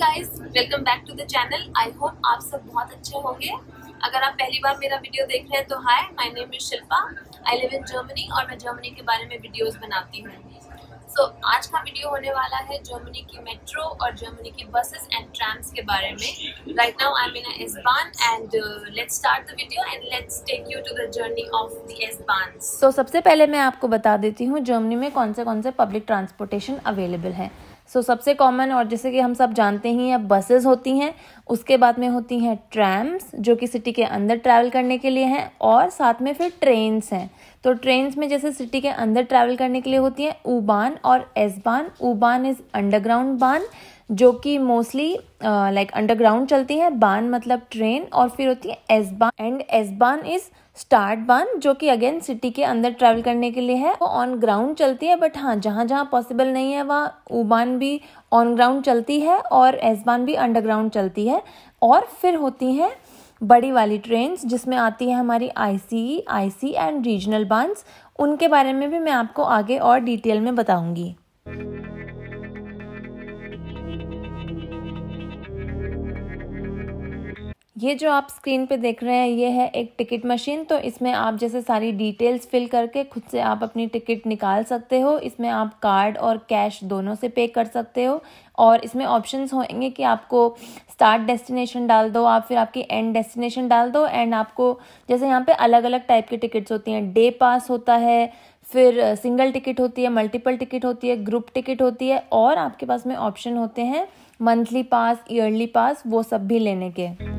guys welcome back to the channel I hope आप सब बहुत अच्छे होंगे अगर आप पहली बार मेरा वीडियो देख रहे हैं तो hi my name is Shilpa I live in Germany और मैं जर्मनी के बारे में वीडियोस बनाती हूँ सो so, आज का वीडियो होने वाला है जर्मनी की मेट्रो और जर्मनी की बसेस एंड ट्राम्स के बारे में right now I mean S Bahn and let's start the video and let's take you to the journey of the S Bahn so सबसे पहले मैं आपको बता देती हूँ जर्मनी में कौन से कौन से पब्लिक ट्रांसपोर्टेशन अवेलेबल है सो so, सबसे कॉमन और जैसे कि हम सब जानते ही हैं बसेस होती हैं उसके बाद में होती हैं ट्रैम्स जो कि सिटी के अंदर ट्रैवल करने के लिए हैं और साथ में फिर ट्रेन्स हैं तो ट्रेन्स में जैसे सिटी के अंदर ट्रैवल करने के लिए होती हैं ऊबान और एसबान ऊबान इज़ अंडरग्राउंड बान जो कि मोस्टली लाइक अंडरग्राउंड चलती है बान मतलब ट्रेन और फिर होती है S Bahn and S Bahn is start बन जो कि अगेन सिटी के अंदर ट्रैवल करने के लिए है वो ऑन ग्राउंड चलती है बट हाँ जहाँ जहाँ पॉसिबल नहीं है वहाँ उबान भी ऑन ग्राउंड चलती है और एसबान भी अंडरग्राउंड चलती है और फिर होती हैं बड़ी वाली ट्रेन जिसमें आती है हमारी आई सी आई सी एंड रीजनल बांस उनके बारे में भी मैं आपको आगे और डिटेल में बताऊंगी ये जो आप स्क्रीन पे देख रहे हैं ये है एक टिकट मशीन तो इसमें आप जैसे सारी डिटेल्स फिल करके खुद से आप अपनी टिकट निकाल सकते हो इसमें आप कार्ड और कैश दोनों से पे कर सकते हो और इसमें ऑप्शंस होंगे कि आपको स्टार्ट डेस्टिनेशन डाल दो आप फिर आपकी एंड डेस्टिनेशन डाल दो एंड आपको जैसे यहाँ पर अलग अलग टाइप की टिकट्स होती हैं डे पास होता है फिर सिंगल टिकट होती है मल्टीपल टिकट होती है ग्रुप टिकट होती है और आपके पास में ऑप्शन होते हैं मंथली पास ईयरली पास वो सब भी लेने के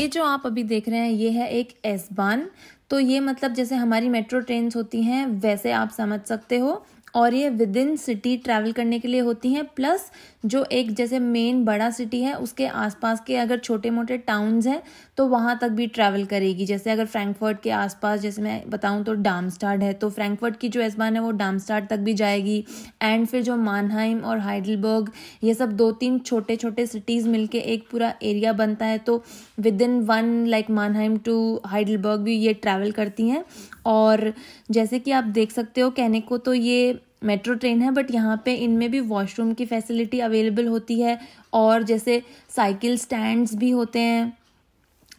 ये जो आप अभी देख रहे हैं ये है एक एसबान तो ये मतलब जैसे हमारी मेट्रो ट्रेन होती हैं वैसे आप समझ सकते हो और ये विद इन सिटी ट्रैवल करने के लिए होती हैं प्लस जो एक जैसे मेन बड़ा सिटी है उसके आसपास के अगर छोटे मोटे टाउन्स हैं तो वहाँ तक भी ट्रैवल करेगी जैसे अगर फ्रैंकफर्ट के आसपास जैसे मैं बताऊँ तो डामस्टार्ड है तो फ्रैंकफर्ट की जो एसबान है वो डामस्टार्ड तक भी जाएगी एंड फिर जो मानहाइम और हाइडलबर्ग ये सब दो तीन छोटे छोटे सिटीज़ मिल एक पूरा एरिया बनता है तो within one like Mannheim to Heidelberg भी ये ट्रैवल करती हैं और जैसे कि आप देख सकते हो कहने को तो ये मेट्रो ट्रेन है बट यहाँ पे इनमें भी वॉशरूम की फैसिलिटी अवेलेबल होती है और जैसे साइकिल स्टैंड्स भी होते हैं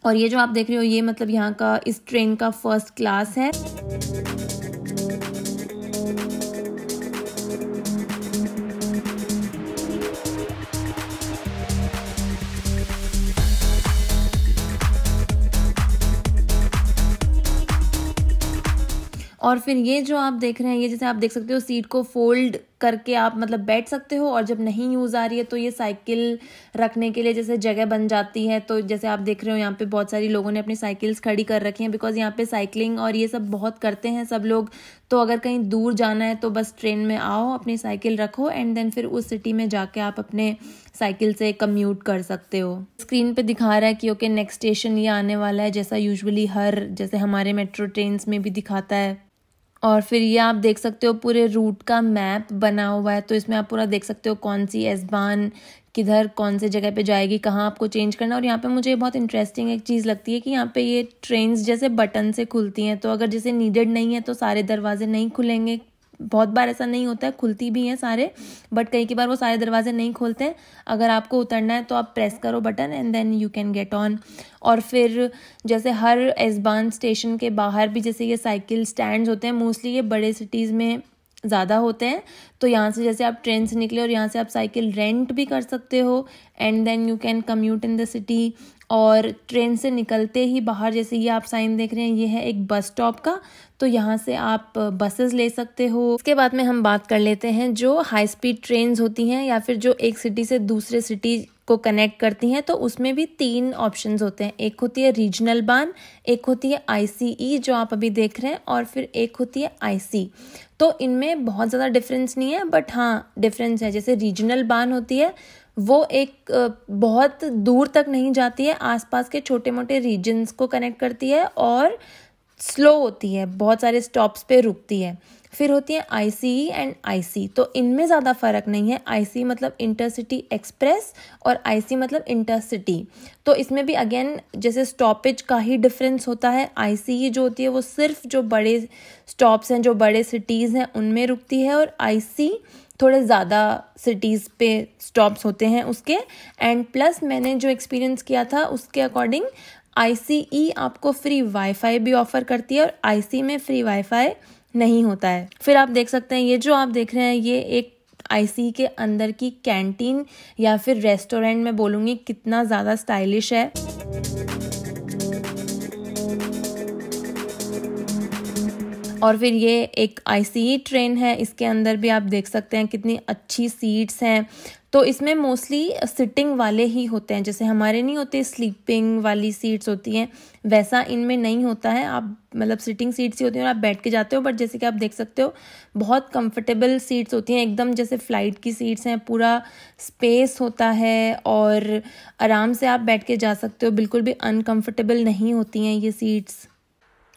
और ये जो आप देख रहे हो ये मतलब यहाँ का इस ट्रेन का फर्स्ट क्लास है और फिर ये जो आप देख रहे हैं ये जैसे आप देख सकते हो सीट को फोल्ड करके आप मतलब बैठ सकते हो और जब नहीं यूज़ आ रही है तो ये साइकिल रखने के लिए जैसे जगह बन जाती है तो जैसे आप देख रहे हो यहाँ पे बहुत सारी लोगों ने अपनी साइकिल्स खड़ी कर रखी हैं बिकॉज यहाँ पे साइकिलिंग और ये सब बहुत करते हैं सब लोग तो अगर कहीं दूर जाना है तो बस ट्रेन में आओ अपनी साइकिल रखो एंड देन फिर उस सिटी में जाके आप अपने साइकिल से कम्यूट कर सकते हो स्क्रीन पे दिखा रहा है कि ओके नेक्स्ट स्टेशन ये आने वाला है जैसा यूजली हर जैसे हमारे मेट्रो ट्रेन में भी दिखाता है और फिर ये आप देख सकते हो पूरे रूट का मैप बना हुआ है तो इसमें आप पूरा देख सकते हो कौन सी एसबान किधर कौन से जगह पे जाएगी कहाँ आपको चेंज करना और यहाँ पे मुझे बहुत इंटरेस्टिंग एक चीज़ लगती है कि यहाँ पे ये ट्रेन्स जैसे बटन से खुलती हैं तो अगर जैसे नीडेड नहीं है तो सारे दरवाजे नहीं खुलेंगे बहुत बार ऐसा नहीं होता है खुलती भी हैं सारे बट कई कई बार वो सारे दरवाजे नहीं खोलते हैं अगर आपको उतरना है तो आप प्रेस करो button and then you can get on और फिर जैसे हर एसबान स्टेशन के बाहर भी जैसे ये साइकिल स्टैंड होते हैं मोस्टली ये बड़े सिटीज़ में ज़्यादा होते हैं तो यहाँ से जैसे आप ट्रेन से निकले और यहाँ से आप साइकिल रेंट भी कर सकते हो and then you can commute in the city और ट्रेन से निकलते ही बाहर जैसे ये आप साइन देख रहे हैं ये है एक बस स्टॉप का तो यहाँ से आप बसेस ले सकते हो इसके बाद में हम बात कर लेते हैं जो हाई स्पीड ट्रेन होती हैं या फिर जो एक सिटी से दूसरे सिटी को कनेक्ट करती हैं तो उसमें भी तीन ऑप्शन होते हैं एक होती है रीजनल बान एक होती है आईसीई e, जो आप अभी देख रहे हैं और फिर एक होती है आईसी तो इनमें बहुत ज़्यादा डिफरेंस नहीं है बट हाँ डिफरेंस है जैसे रीजनल बान होती है वो एक बहुत दूर तक नहीं जाती है आसपास के छोटे मोटे रीजन्स को कनेक्ट करती है और स्लो होती है बहुत सारे स्टॉप्स पे रुकती है फिर होती है आई एंड आई तो इनमें ज़्यादा फ़र्क नहीं है आई e मतलब इंटरसिटी एक्सप्रेस और आई e मतलब इंटरसिटी तो इसमें भी अगेन जैसे स्टॉपेज का ही डिफरेंस होता है आई e जो होती है वो सिर्फ जो बड़े स्टॉप्स हैं जो बड़े सिटीज़ हैं उनमें रुकती है और आई थोड़े ज़्यादा सिटीज़ पे स्टॉप्स होते हैं उसके एंड प्लस मैंने जो एक्सपीरियंस किया था उसके अकॉर्डिंग आई आपको फ्री वाईफाई भी ऑफ़र करती है और आई में फ्री वाईफाई नहीं होता है फिर आप देख सकते हैं ये जो आप देख रहे हैं ये एक आईसी e के अंदर की कैंटीन या फिर रेस्टोरेंट में बोलूंगी कितना ज़्यादा स्टाइलिश है और फिर ये एक आईसीई ट्रेन e है इसके अंदर भी आप देख सकते हैं कितनी अच्छी सीट्स हैं तो इसमें मोस्टली सिटिंग वाले ही होते हैं जैसे हमारे नहीं होते स्लीपिंग वाली सीट्स होती हैं वैसा इनमें नहीं होता है आप मतलब सिटिंग सीट्स ही होती हैं और आप बैठ के जाते हो बट जैसे कि आप देख सकते हो बहुत कंफर्टेबल सीट्स होती हैं एकदम जैसे फ़्लाइट की सीट्स हैं पूरा स्पेस होता है और आराम से आप बैठ के जा सकते हो बिल्कुल भी अनकम्फर्टेबल नहीं होती हैं ये सीट्स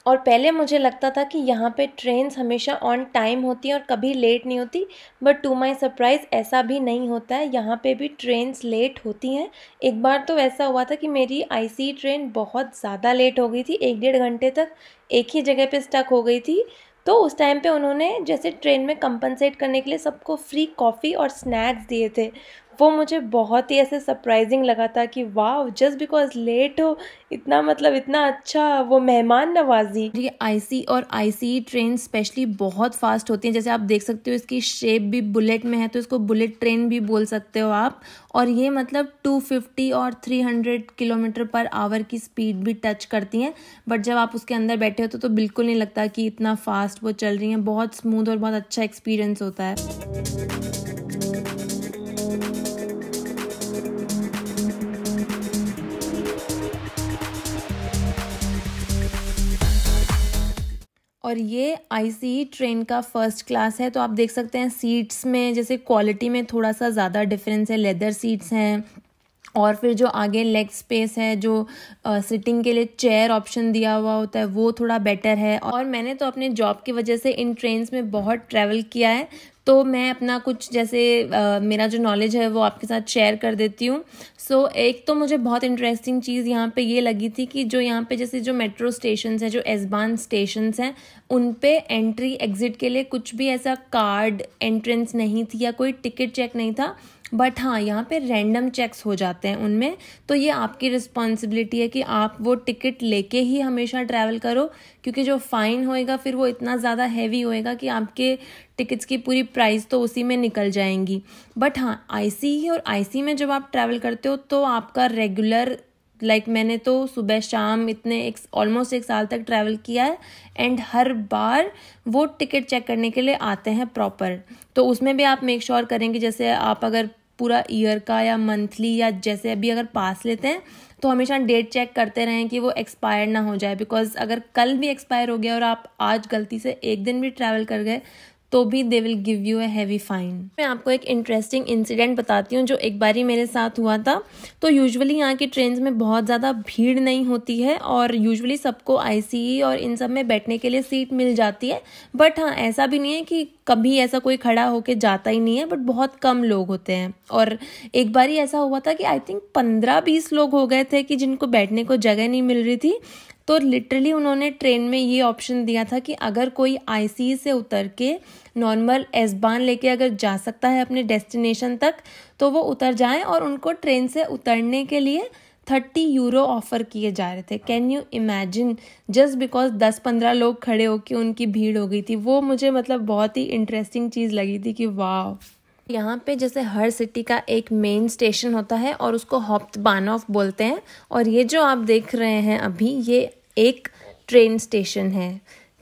और पहले मुझे लगता था कि यहाँ पे ट्रेन हमेशा ऑन टाइम होती हैं और कभी लेट नहीं होती बट टू माई सरप्राइज़ ऐसा भी नहीं होता है यहाँ पे भी ट्रेन लेट होती हैं एक बार तो ऐसा हुआ था कि मेरी आईसी ट्रेन e बहुत ज़्यादा लेट हो गई थी एक डेढ़ घंटे तक एक ही जगह पे स्टक हो गई थी तो उस टाइम पे उन्होंने जैसे ट्रेन में कंपनसेट करने के लिए सबको फ्री कॉफ़ी और स्नैक्स दिए थे वो मुझे बहुत ही ऐसे सरप्राइजिंग लगा था कि वाह जस्ट बिकॉज लेट हो इतना मतलब इतना अच्छा वो मेहमान नवाजी ये आईसी और आईसी ट्रेन स्पेशली बहुत फास्ट होती हैं जैसे आप देख सकते हो इसकी शेप भी बुलेट में है तो इसको बुलेट ट्रेन भी बोल सकते हो आप और ये मतलब 250 और 300 किलोमीटर पर आवर की स्पीड भी टच करती हैं बट जब आप उसके अंदर बैठे होते तो बिल्कुल नहीं लगता कि इतना फास्ट वो चल रही हैं बहुत स्मूथ और बहुत अच्छा एक्सपीरियंस होता है और ये आईसीई ट्रेन e का फर्स्ट क्लास है तो आप देख सकते हैं सीट्स में जैसे क्वालिटी में थोड़ा सा ज़्यादा डिफरेंस है लेदर सीट्स हैं और फिर जो आगे लेग स्पेस है जो आ, सिटिंग के लिए चेयर ऑप्शन दिया हुआ होता है वो थोड़ा बेटर है और मैंने तो अपने जॉब की वजह से इन ट्रेन्स में बहुत ट्रैवल किया है तो मैं अपना कुछ जैसे आ, मेरा जो नॉलेज है वो आपके साथ शेयर कर देती हूँ सो so, एक तो मुझे बहुत इंटरेस्टिंग चीज़ यहाँ पे ये लगी थी कि जो यहाँ पे जैसे जो मेट्रो स्टेशन हैं जो एसबान स्टेशन हैं उन पे एंट्री एग्ज़िट के लिए कुछ भी ऐसा कार्ड एंट्रेंस नहीं थी या कोई टिकट चेक नहीं था बट हाँ यहाँ पे रैंडम चेक्स हो जाते हैं उनमें तो ये आपकी रिस्पॉन्सिबिलिटी है कि आप वो टिकट लेके ही हमेशा ट्रैवल करो क्योंकि जो फ़ाइन होएगा फिर वो इतना ज़्यादा हैवी होएगा कि आपके टिकट्स की पूरी प्राइस तो उसी में निकल जाएंगी बट हाँ आईसी और आईसी में जब आप ट्रैवल करते हो तो आपका रेगुलर लाइक मैंने तो सुबह शाम इतने एक ऑलमोस्ट एक साल तक ट्रैवल किया है एंड हर बार वो टिकट चेक करने के लिए आते हैं प्रॉपर तो उसमें भी आप मेक श्योर sure जैसे आप अगर पूरा ईयर का या मंथली या जैसे अभी अगर पास लेते हैं तो हमेशा डेट चेक करते रहें कि वो एक्सपायर ना हो जाए बिकॉज अगर कल भी एक्सपायर हो गया और आप आज गलती से एक दिन भी ट्रैवल कर गए तो भी they will give you a heavy fine मैं आपको एक इंटरेस्टिंग इंसिडेंट बताती हूँ जो एक ही मेरे साथ हुआ था तो यूजुअली यहाँ की ट्रेन में बहुत ज़्यादा भीड़ नहीं होती है और यूजुअली सबको आई e और इन सब में बैठने के लिए सीट मिल जाती है बट हाँ ऐसा भी नहीं है कि कभी ऐसा कोई खड़ा होके जाता ही नहीं है बट बहुत कम लोग होते हैं और एक बार ही ऐसा हुआ था कि आई थिंक पंद्रह बीस लोग हो गए थे कि जिनको बैठने को जगह नहीं मिल रही थी तो लिटरली उन्होंने ट्रेन में ये ऑप्शन दिया था कि अगर कोई आई से उतर के नॉर्मल एसबान लेके अगर जा सकता है अपने डेस्टिनेशन तक तो वो उतर जाएं और उनको ट्रेन से उतरने के लिए थर्टी यूरो ऑफर किए जा रहे थे can you imagine just because दस पंद्रह लोग खड़े होकर उनकी भीड़ हो गई थी वो मुझे मतलब बहुत ही इंटरेस्टिंग चीज़ लगी थी कि वाह यहाँ पे जैसे हर सिटी का एक मेन स्टेशन होता है और उसको हॉप्त बानॉफ बोलते हैं और ये जो आप देख रहे हैं अभी ये एक ट्रेन स्टेशन है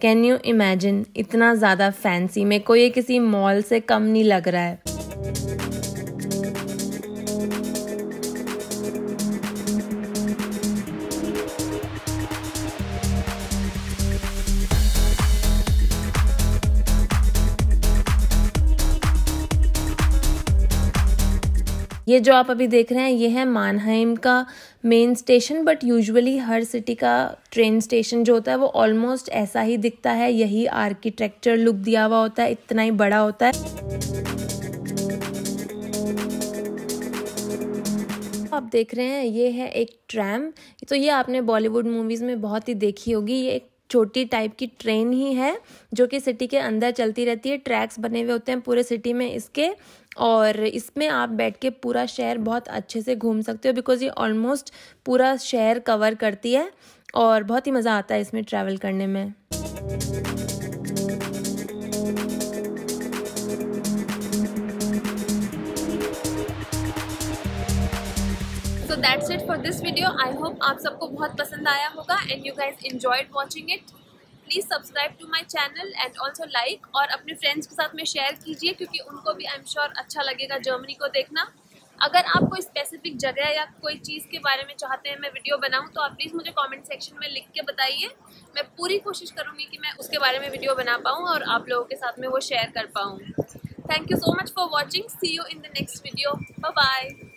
कैन यू इमेजिन इतना ज़्यादा फैंसी मेरे को ये किसी मॉल से कम नहीं लग रहा है ये जो आप अभी देख रहे हैं ये है मानहाइम का मेन स्टेशन बट यूजुअली हर सिटी का ट्रेन स्टेशन जो होता है वो ऑलमोस्ट ऐसा ही दिखता है यही आर्किटेक्चर लुक दिया हुआ होता है इतना ही बड़ा होता है आप देख रहे हैं ये है एक ट्रैम तो ये आपने बॉलीवुड मूवीज़ में बहुत ही देखी होगी ये एक छोटी टाइप की ट्रेन ही है जो कि सिटी के अंदर चलती रहती है ट्रैक्स बने हुए होते हैं पूरे सिटी में इसके और इसमें आप बैठ के पूरा शहर बहुत अच्छे से घूम सकते हो बिकॉज़ ये ऑलमोस्ट पूरा शहर कवर करती है और बहुत ही मज़ा आता है इसमें ट्रैवल करने में so that's it for this video I hope आप सबको बहुत पसंद आया होगा and you guys enjoyed watching it please subscribe to my channel and also like और अपने फ्रेंड्स के साथ में शेयर कीजिए क्योंकि उनको भी आई एम श्योर अच्छा लगेगा जर्मनी को देखना अगर आप कोई स्पेसिफिक जगह या कोई चीज़ के बारे में चाहते हैं मैं वीडियो बनाऊं तो आप प्लीज़ मुझे कमेंट सेक्शन में लिख के बताइए मैं पूरी कोशिश करूंगी कि मैं उसके बारे में वीडियो बना पाऊँ और आप लोगों के साथ में वो शेयर कर पाऊँ thank you so much for watching see you in the next video bye